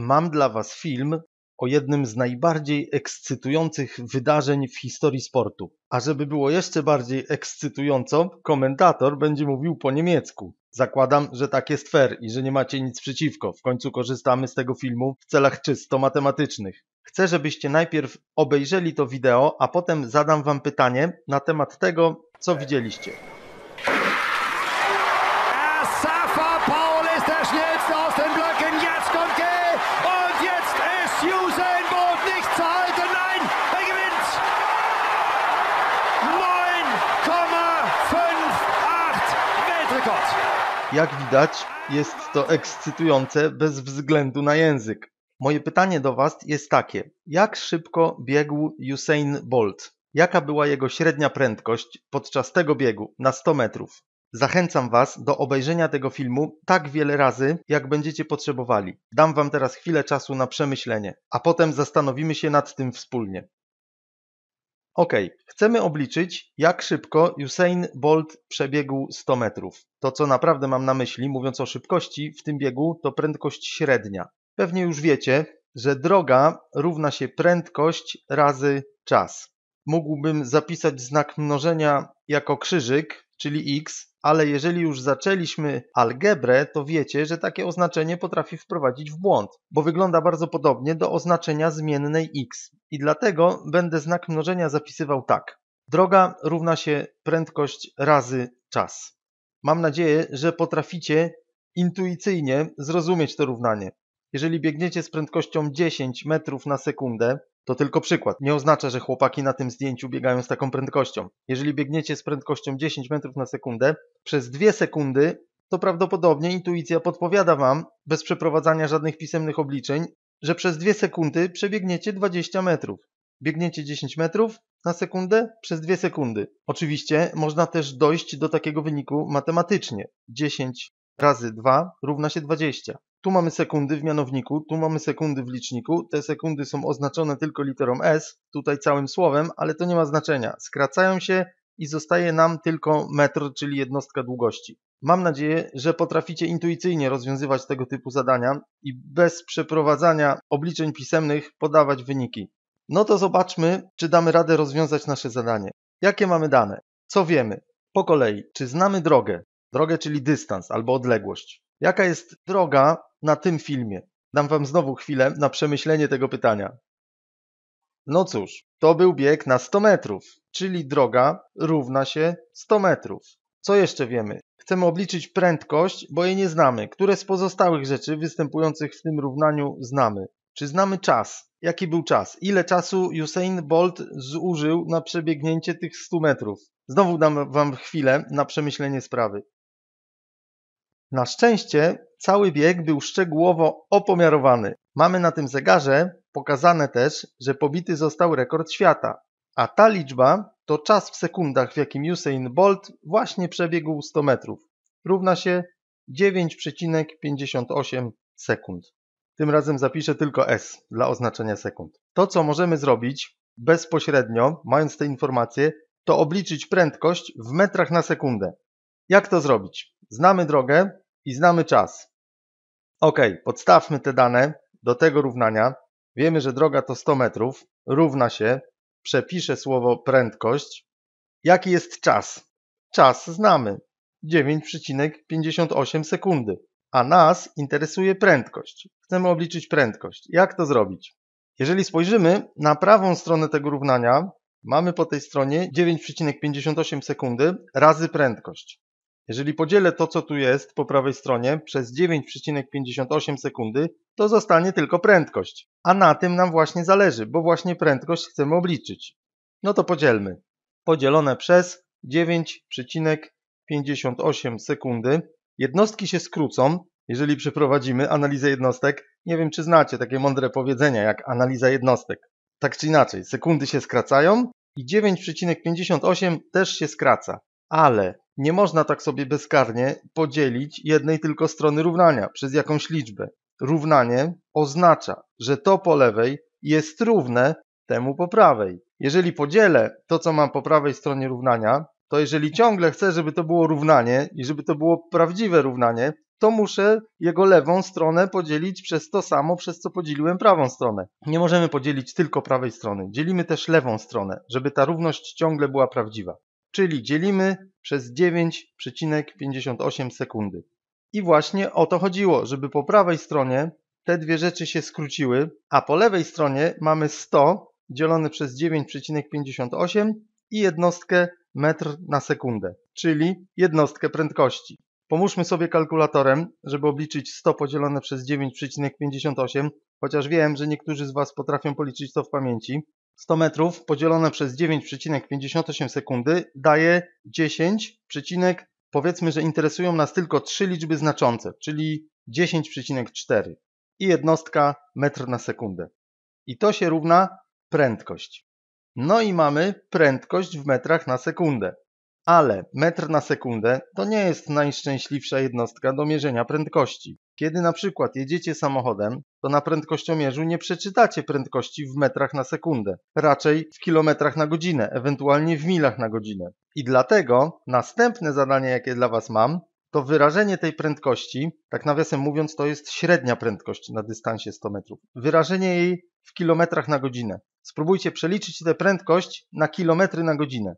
Mam dla Was film o jednym z najbardziej ekscytujących wydarzeń w historii sportu. A żeby było jeszcze bardziej ekscytująco, komentator będzie mówił po niemiecku. Zakładam, że tak jest fair i że nie macie nic przeciwko. W końcu korzystamy z tego filmu w celach czysto matematycznych. Chcę, żebyście najpierw obejrzeli to wideo, a potem zadam Wam pytanie na temat tego, co widzieliście. Jak widać, jest to ekscytujące bez względu na język. Moje pytanie do Was jest takie: jak szybko biegł Usain Bolt? Jaka była jego średnia prędkość podczas tego biegu na 100 metrów? Zachęcam Was do obejrzenia tego filmu tak wiele razy, jak będziecie potrzebowali. Dam Wam teraz chwilę czasu na przemyślenie, a potem zastanowimy się nad tym wspólnie. Ok, chcemy obliczyć, jak szybko Usain Bolt przebiegł 100 metrów. To, co naprawdę mam na myśli, mówiąc o szybkości w tym biegu, to prędkość średnia. Pewnie już wiecie, że droga równa się prędkość razy czas. Mógłbym zapisać znak mnożenia jako krzyżyk, czyli x, ale jeżeli już zaczęliśmy algebrę, to wiecie, że takie oznaczenie potrafi wprowadzić w błąd, bo wygląda bardzo podobnie do oznaczenia zmiennej x. I dlatego będę znak mnożenia zapisywał tak. Droga równa się prędkość razy czas. Mam nadzieję, że potraficie intuicyjnie zrozumieć to równanie. Jeżeli biegniecie z prędkością 10 metrów na sekundę, to tylko przykład. Nie oznacza, że chłopaki na tym zdjęciu biegają z taką prędkością. Jeżeli biegniecie z prędkością 10 metrów na sekundę, przez 2 sekundy, to prawdopodobnie intuicja podpowiada Wam, bez przeprowadzania żadnych pisemnych obliczeń, że przez 2 sekundy przebiegniecie 20 metrów. Biegniecie 10 metrów na sekundę przez 2 sekundy. Oczywiście można też dojść do takiego wyniku matematycznie. 10 razy 2 równa się 20. Tu mamy sekundy w mianowniku, tu mamy sekundy w liczniku. Te sekundy są oznaczone tylko literą S, tutaj całym słowem, ale to nie ma znaczenia. Skracają się i zostaje nam tylko metr, czyli jednostka długości. Mam nadzieję, że potraficie intuicyjnie rozwiązywać tego typu zadania i bez przeprowadzania obliczeń pisemnych podawać wyniki. No to zobaczmy, czy damy radę rozwiązać nasze zadanie. Jakie mamy dane? Co wiemy? Po kolei, czy znamy drogę? Drogę, czyli dystans albo odległość. Jaka jest droga na tym filmie. Dam Wam znowu chwilę na przemyślenie tego pytania. No cóż, to był bieg na 100 metrów, czyli droga równa się 100 metrów. Co jeszcze wiemy? Chcemy obliczyć prędkość, bo jej nie znamy. Które z pozostałych rzeczy występujących w tym równaniu znamy? Czy znamy czas? Jaki był czas? Ile czasu Usain Bolt zużył na przebiegnięcie tych 100 metrów? Znowu dam Wam chwilę na przemyślenie sprawy. Na szczęście cały bieg był szczegółowo opomiarowany. Mamy na tym zegarze pokazane też, że pobity został rekord świata, a ta liczba to czas w sekundach, w jakim Usain Bolt właśnie przebiegł 100 metrów. Równa się 9,58 sekund. Tym razem zapiszę tylko S dla oznaczenia sekund. To, co możemy zrobić bezpośrednio, mając te informacje, to obliczyć prędkość w metrach na sekundę. Jak to zrobić? Znamy drogę i znamy czas. Ok, podstawmy te dane do tego równania. Wiemy, że droga to 100 metrów, równa się, przepiszę słowo prędkość. Jaki jest czas? Czas znamy, 9,58 sekundy. A nas interesuje prędkość. Chcemy obliczyć prędkość. Jak to zrobić? Jeżeli spojrzymy na prawą stronę tego równania, mamy po tej stronie 9,58 sekundy razy prędkość. Jeżeli podzielę to, co tu jest po prawej stronie, przez 9,58 sekundy, to zostanie tylko prędkość. A na tym nam właśnie zależy, bo właśnie prędkość chcemy obliczyć. No to podzielmy. Podzielone przez 9,58 sekundy. Jednostki się skrócą, jeżeli przeprowadzimy analizę jednostek. Nie wiem, czy znacie takie mądre powiedzenia jak analiza jednostek. Tak czy inaczej, sekundy się skracają i 9,58 też się skraca. Ale nie można tak sobie bezkarnie podzielić jednej tylko strony równania przez jakąś liczbę. Równanie oznacza, że to po lewej jest równe temu po prawej. Jeżeli podzielę to, co mam po prawej stronie równania, to jeżeli ciągle chcę, żeby to było równanie i żeby to było prawdziwe równanie, to muszę jego lewą stronę podzielić przez to samo, przez co podzieliłem prawą stronę. Nie możemy podzielić tylko prawej strony, dzielimy też lewą stronę, żeby ta równość ciągle była prawdziwa czyli dzielimy przez 9,58 sekundy. I właśnie o to chodziło, żeby po prawej stronie te dwie rzeczy się skróciły, a po lewej stronie mamy 100 dzielone przez 9,58 i jednostkę metr na sekundę, czyli jednostkę prędkości. Pomóżmy sobie kalkulatorem, żeby obliczyć 100 podzielone przez 9,58, chociaż wiem, że niektórzy z Was potrafią policzyć to w pamięci. 100 metrów podzielone przez 9,58 sekundy daje 10, powiedzmy, że interesują nas tylko trzy liczby znaczące, czyli 10,4 i jednostka metr na sekundę. I to się równa prędkość. No i mamy prędkość w metrach na sekundę. Ale metr na sekundę to nie jest najszczęśliwsza jednostka do mierzenia prędkości. Kiedy na przykład jedziecie samochodem, to na prędkościomierzu nie przeczytacie prędkości w metrach na sekundę, raczej w kilometrach na godzinę, ewentualnie w milach na godzinę. I dlatego następne zadanie, jakie dla Was mam, to wyrażenie tej prędkości, tak nawiasem mówiąc, to jest średnia prędkość na dystansie 100 metrów. Wyrażenie jej w kilometrach na godzinę. Spróbujcie przeliczyć tę prędkość na kilometry na godzinę.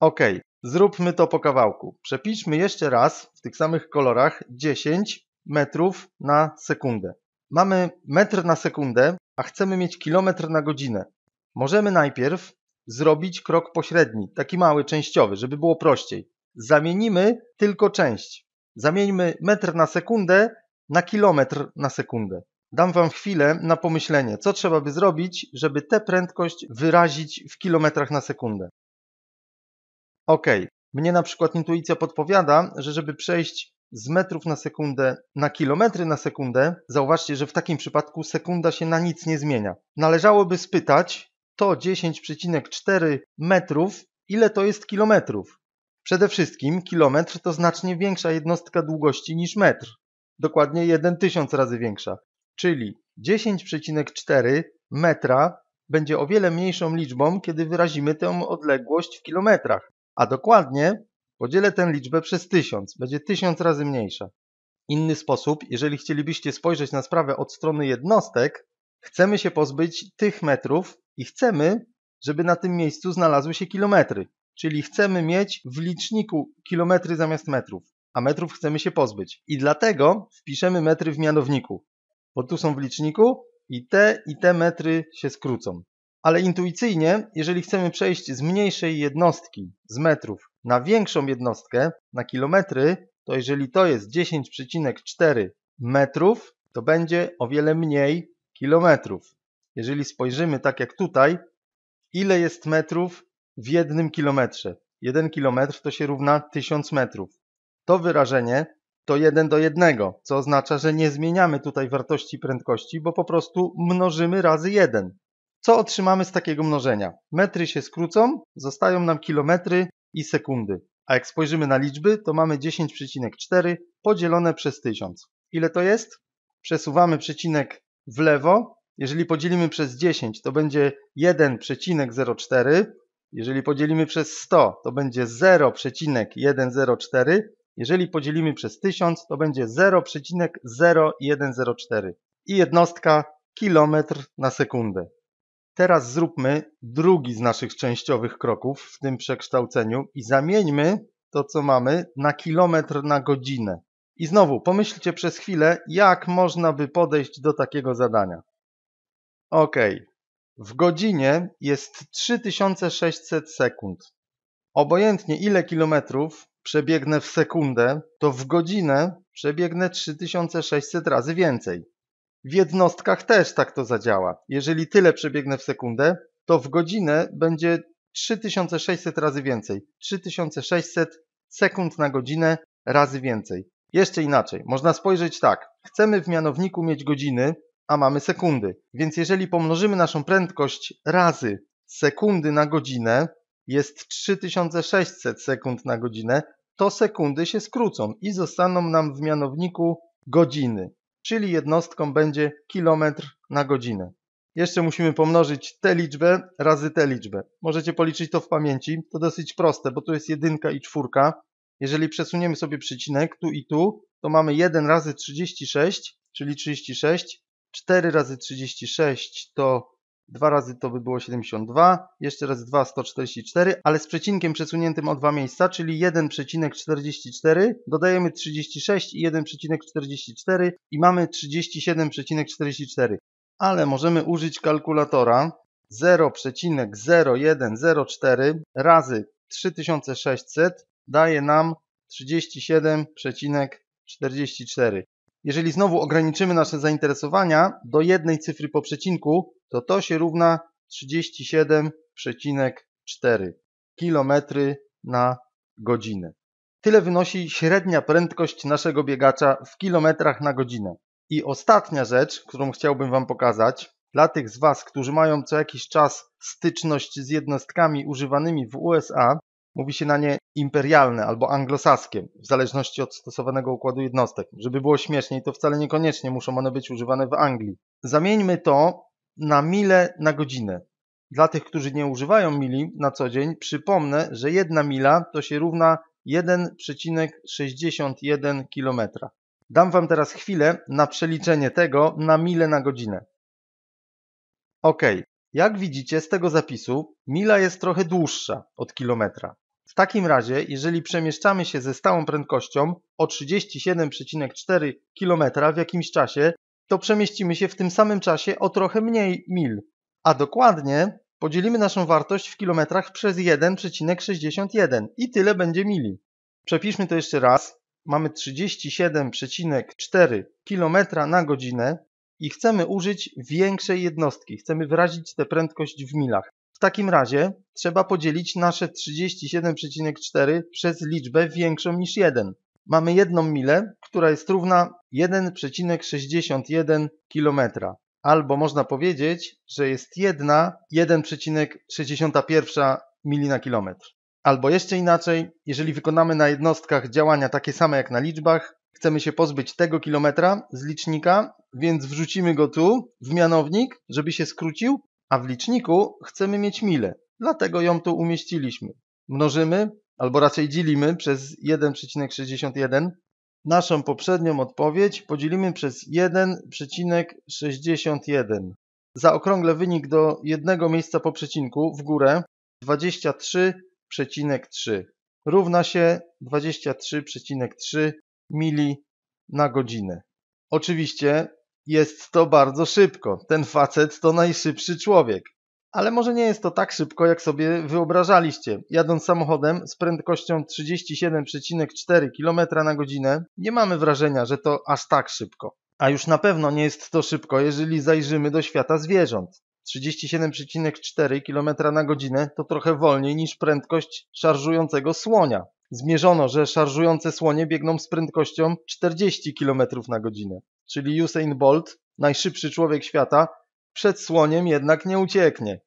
Ok, Zróbmy to po kawałku. Przepiszmy jeszcze raz w tych samych kolorach 10 metrów na sekundę. Mamy metr na sekundę, a chcemy mieć kilometr na godzinę. Możemy najpierw zrobić krok pośredni, taki mały, częściowy, żeby było prościej. Zamienimy tylko część. Zamieńmy metr na sekundę na kilometr na sekundę. Dam Wam chwilę na pomyślenie, co trzeba by zrobić, żeby tę prędkość wyrazić w kilometrach na sekundę. Ok, mnie na przykład intuicja podpowiada, że żeby przejść z metrów na sekundę na kilometry na sekundę, zauważcie, że w takim przypadku sekunda się na nic nie zmienia. Należałoby spytać to 10,4 metrów, ile to jest kilometrów. Przede wszystkim kilometr to znacznie większa jednostka długości niż metr, dokładnie 1000 razy większa, czyli 10,4 metra będzie o wiele mniejszą liczbą, kiedy wyrazimy tę odległość w kilometrach a dokładnie podzielę tę liczbę przez 1000, będzie 1000 razy mniejsza. Inny sposób, jeżeli chcielibyście spojrzeć na sprawę od strony jednostek, chcemy się pozbyć tych metrów i chcemy, żeby na tym miejscu znalazły się kilometry. Czyli chcemy mieć w liczniku kilometry zamiast metrów, a metrów chcemy się pozbyć. I dlatego wpiszemy metry w mianowniku, bo tu są w liczniku i te i te metry się skrócą. Ale intuicyjnie, jeżeli chcemy przejść z mniejszej jednostki, z metrów, na większą jednostkę, na kilometry, to jeżeli to jest 10,4 metrów, to będzie o wiele mniej kilometrów. Jeżeli spojrzymy tak jak tutaj, ile jest metrów w jednym kilometrze? 1 kilometr to się równa 1000 metrów. To wyrażenie to 1 do 1, co oznacza, że nie zmieniamy tutaj wartości prędkości, bo po prostu mnożymy razy 1. Co otrzymamy z takiego mnożenia? Metry się skrócą, zostają nam kilometry i sekundy. A jak spojrzymy na liczby, to mamy 10,4 podzielone przez 1000. Ile to jest? Przesuwamy przecinek w lewo. Jeżeli podzielimy przez 10, to będzie 1,04. Jeżeli podzielimy przez 100, to będzie 0,104. Jeżeli podzielimy przez 1000, to będzie 0,0104. I jednostka kilometr na sekundę. Teraz zróbmy drugi z naszych częściowych kroków w tym przekształceniu i zamieńmy to, co mamy, na kilometr na godzinę. I znowu pomyślcie przez chwilę, jak można by podejść do takiego zadania. Ok, w godzinie jest 3600 sekund. Obojętnie ile kilometrów przebiegnę w sekundę, to w godzinę przebiegnę 3600 razy więcej. W jednostkach też tak to zadziała. Jeżeli tyle przebiegnę w sekundę, to w godzinę będzie 3600 razy więcej. 3600 sekund na godzinę razy więcej. Jeszcze inaczej, można spojrzeć tak. Chcemy w mianowniku mieć godziny, a mamy sekundy. Więc jeżeli pomnożymy naszą prędkość razy sekundy na godzinę, jest 3600 sekund na godzinę, to sekundy się skrócą i zostaną nam w mianowniku godziny czyli jednostką będzie kilometr na godzinę. Jeszcze musimy pomnożyć tę liczbę razy tę liczbę. Możecie policzyć to w pamięci. To dosyć proste, bo tu jest jedynka i czwórka. Jeżeli przesuniemy sobie przecinek tu i tu, to mamy 1 razy 36, czyli 36. 4 razy 36 to 2 razy to by było 72, jeszcze raz 2, 144, ale z przecinkiem przesuniętym o dwa miejsca, czyli 1,44, dodajemy 36 i 1,44 i mamy 37,44. Ale możemy użyć kalkulatora 0,0104 razy 3600 daje nam 37,44. Jeżeli znowu ograniczymy nasze zainteresowania do jednej cyfry po przecinku, to to się równa 37,4 km na godzinę. Tyle wynosi średnia prędkość naszego biegacza w kilometrach na godzinę. I ostatnia rzecz, którą chciałbym Wam pokazać, dla tych z Was, którzy mają co jakiś czas styczność z jednostkami używanymi w USA, Mówi się na nie imperialne albo anglosaskie, w zależności od stosowanego układu jednostek. Żeby było śmieszniej, to wcale niekoniecznie muszą one być używane w Anglii. Zamieńmy to na mile na godzinę. Dla tych, którzy nie używają mili na co dzień, przypomnę, że jedna mila to się równa 1,61 km. Dam Wam teraz chwilę na przeliczenie tego na mile na godzinę. Ok, jak widzicie z tego zapisu, mila jest trochę dłuższa od kilometra. W takim razie, jeżeli przemieszczamy się ze stałą prędkością o 37,4 km w jakimś czasie, to przemieścimy się w tym samym czasie o trochę mniej mil. A dokładnie podzielimy naszą wartość w kilometrach przez 1,61 i tyle będzie mili. Przepiszmy to jeszcze raz. Mamy 37,4 km na godzinę i chcemy użyć większej jednostki. Chcemy wyrazić tę prędkość w milach. W takim razie trzeba podzielić nasze 37,4 przez liczbę większą niż 1. Mamy jedną milę, która jest równa 1,61 km. Albo można powiedzieć, że jest jedna 1,61 mili na kilometr. Albo jeszcze inaczej, jeżeli wykonamy na jednostkach działania takie same jak na liczbach, Chcemy się pozbyć tego kilometra z licznika, więc wrzucimy go tu, w mianownik, żeby się skrócił, a w liczniku chcemy mieć milę, dlatego ją tu umieściliśmy. Mnożymy, albo raczej dzielimy przez 1,61 naszą poprzednią odpowiedź podzielimy przez 1,61. Zaokrąglę wynik do jednego miejsca po przecinku w górę 23,3 równa się 23,3 mili na godzinę. Oczywiście jest to bardzo szybko. Ten facet to najszybszy człowiek. Ale może nie jest to tak szybko, jak sobie wyobrażaliście. Jadąc samochodem z prędkością 37,4 km na godzinę, nie mamy wrażenia, że to aż tak szybko. A już na pewno nie jest to szybko, jeżeli zajrzymy do świata zwierząt. 37,4 km na godzinę to trochę wolniej niż prędkość szarżującego słonia zmierzono, że szarżujące słonie biegną z prędkością 40 km na godzinę. Czyli Usain Bolt, najszybszy człowiek świata, przed słoniem jednak nie ucieknie.